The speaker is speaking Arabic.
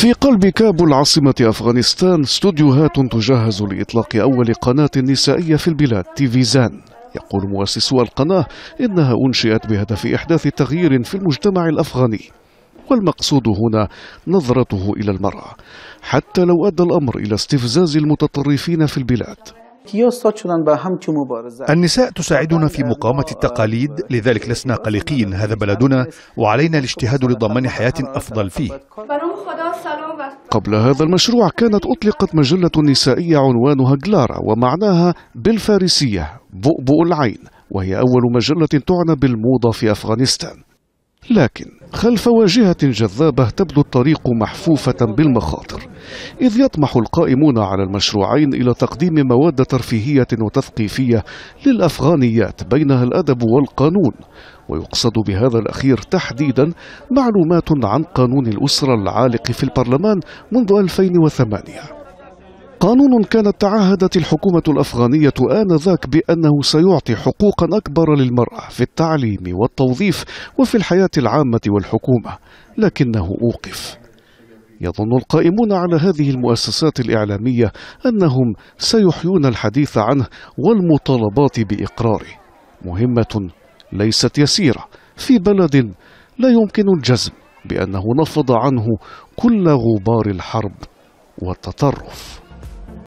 في قلب كابول عاصمة أفغانستان استوديوهات تجهز لإطلاق أول قناة نسائية في البلاد تيفيزان يقول مؤسسو القناة إنها أنشئت بهدف إحداث تغيير في المجتمع الأفغاني والمقصود هنا نظرته إلى المرأة حتى لو أدى الأمر إلى استفزاز المتطرفين في البلاد النساء تساعدنا في مقاومة التقاليد لذلك لسنا قلقين هذا بلدنا وعلينا الاجتهاد لضمان حياة أفضل فيه قبل هذا المشروع كانت أطلقت مجلة نسائية عنوانها جلارا ومعناها بالفارسية بؤبؤ العين وهي أول مجلة تعنى بالموضة في أفغانستان لكن خلف واجهة جذابة تبدو الطريق محفوفة بالمخاطر إذ يطمح القائمون على المشروعين إلى تقديم مواد ترفيهية وتثقيفية للأفغانيات بينها الأدب والقانون ويقصد بهذا الأخير تحديدا معلومات عن قانون الأسرة العالق في البرلمان منذ 2008 قانون كانت تعهدت الحكومة الأفغانية آنذاك بأنه سيعطي حقوقا أكبر للمرأة في التعليم والتوظيف وفي الحياة العامة والحكومة لكنه أوقف يظن القائمون على هذه المؤسسات الإعلامية أنهم سيحيون الحديث عنه والمطالبات بإقراره مهمة ليست يسيرة في بلد لا يمكن الجزم بأنه نفض عنه كل غبار الحرب والتطرف